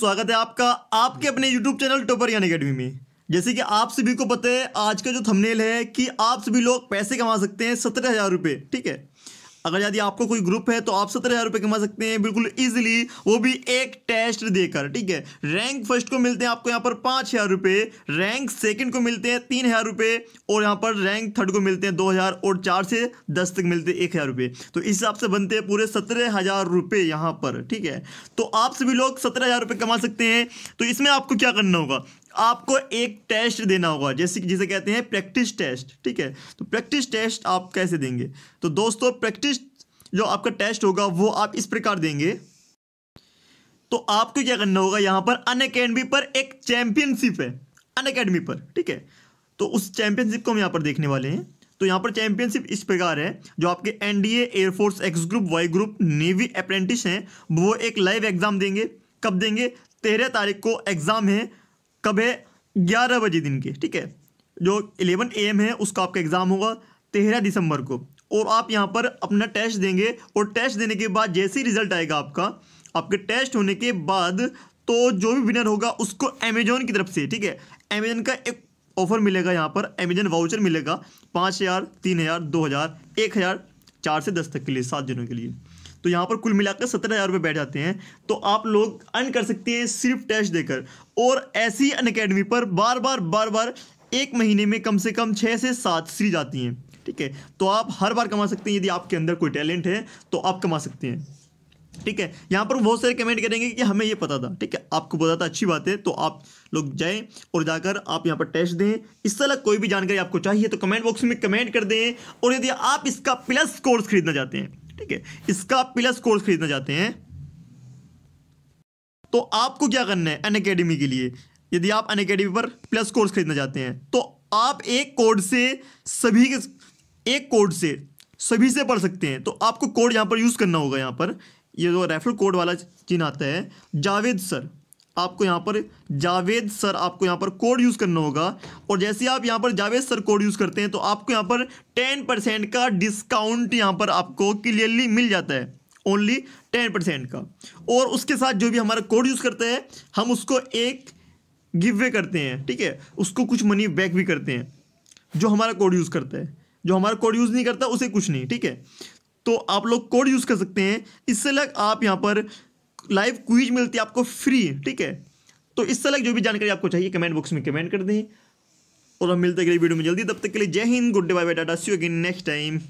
स्वागत है आपका आपके अपने यूट्यूब चैनल टोपर अकेडमी में जैसे कि आप सभी को पता है आज का जो थंबनेल है कि आप सभी लोग पैसे कमा सकते हैं सत्रह हजार रुपये ठीक है अगर यदि आपको कोई ग्रुप है तो आप सत्रह हज़ार रुपये कमा सकते हैं बिल्कुल इजिली वो भी एक टेस्ट देकर ठीक है रैंक फर्स्ट को मिलते हैं आपको यहाँ पर पाँच हज़ार रुपये रैंक सेकंड को मिलते हैं तीन हज़ार रुपये और यहाँ पर रैंक थर्ड को मिलते हैं दो हज़ार और चार से दस तक मिलते हैं एक हज़ार रुपये तो इस हिसाब से बनते हैं पूरे सत्रह हज़ार रुपये यहाँ पर ठीक है तो आप सभी लोग सत्रह हज़ार रुपये कमा सकते हैं तो इसमें आपको क्या करना होगा आपको एक टेस्ट देना होगा जैसे जिसे कहते हैं प्रैक्टिस टेस्ट ठीक है तो प्रैक्टिस टेस्ट आप कैसे देंगे तो दोस्तों प्रैक्टिस जो आपका टेस्ट होगा वो आप इस प्रकार देंगे तो आपको क्या करना होगा यहां पर अन अकेडमी पर एक चैंपियनशिप है अन अकेडमी पर ठीक है तो उस चैंपियनशिप को हम यहां पर देखने वाले हैं तो यहां पर चैंपियनशिप इस प्रकार है जो आपके NDA air force X group Y group navy apprentice हैं वो एक लाइव एग्जाम देंगे कब देंगे तेरह तारीख को एग्जाम है कब है ग्यारह बजे दिन के ठीक है जो एलेवन ए है उसका आपका एग्ज़ाम होगा तेरह दिसंबर को और आप यहाँ पर अपना टेस्ट देंगे और टेस्ट देने के बाद जैसे ही रिजल्ट आएगा आपका आपके टेस्ट होने के बाद तो जो भी विनर होगा उसको अमेजोन की तरफ से ठीक है अमेजन का एक ऑफर मिलेगा यहाँ पर अमेजन वाउचर मिलेगा पाँच हज़ार तीन हज़ार दो हज़ार एक हज़ार चार से दस तक के लिए सात दिनों के लिए तो यहाँ पर कुल मिलाकर सत्रह हज़ार रुपये बैठ जाते हैं तो आप लोग अर्न कर सकते हैं सिर्फ टेस्ट देकर और ऐसी अन अकेडमी पर बार बार बार बार एक महीने में कम से कम छः से सात सीरीज आती हैं ठीक है तो आप हर बार कमा सकते हैं यदि आपके अंदर कोई टैलेंट है तो आप कमा सकते हैं ठीक है यहाँ पर बहुत सारे कमेंट करेंगे कि हमें ये पता था ठीक है आपको पता था अच्छी बात है तो आप लोग जाएं और जाकर आप यहाँ पर टेस्ट दें इस तरह कोई भी जानकारी आपको चाहिए तो कमेंट बॉक्स में कमेंट कर दें और यदि आप इसका प्लस कोर्स खरीदना चाहते हैं ठीक है इसका प्लस कोर्स खरीदना चाहते हैं तो आपको क्या करना है अन अकेडमी के लिए यदि आप अन अकेडमी पर प्लस कोर्स खरीदना चाहते हैं तो आप एक कोड से सभी के एक कोड से सभी से पढ़ सकते हैं तो आपको कोड यहाँ पर यूज़ करना होगा यहाँ पर ये यह जो रेफर कोड वाला चिन्ह आता है जावेद सर आपको यहाँ पर जावेद सर आपको यहाँ पर कोड यूज़ करना होगा और जैसे आप यहाँ पर जावेद सर कोड यूज़ करते हैं तो आपको यहाँ पर टेन परसेंट का डिस्काउंट यहाँ पर आपको क्लियरली मिल जाता है ओनली टेन परसेंट का और उसके साथ जो भी हमारा कोड यूज़ करता है हम उसको एक गिव वे करते हैं ठीक है उसको कुछ मनी बैक भी करते हैं जो हमारा कोड यूज़ करता है जो हमारा कोड यूज़ नहीं करता उसे कुछ नहीं ठीक है तो आप लोग कोड यूज़ कर सकते हैं इससे अलग आप यहाँ पर लाइव क्विज मिलती है आपको फ्री ठीक है तो इस तरह जो भी जानकारी आपको चाहिए कमेंट बॉक्स में कमेंट कर दें और हम मिलते अगली वीडियो में जल्दी तब तक के लिए जय हिंद good day bye bye tata see again next time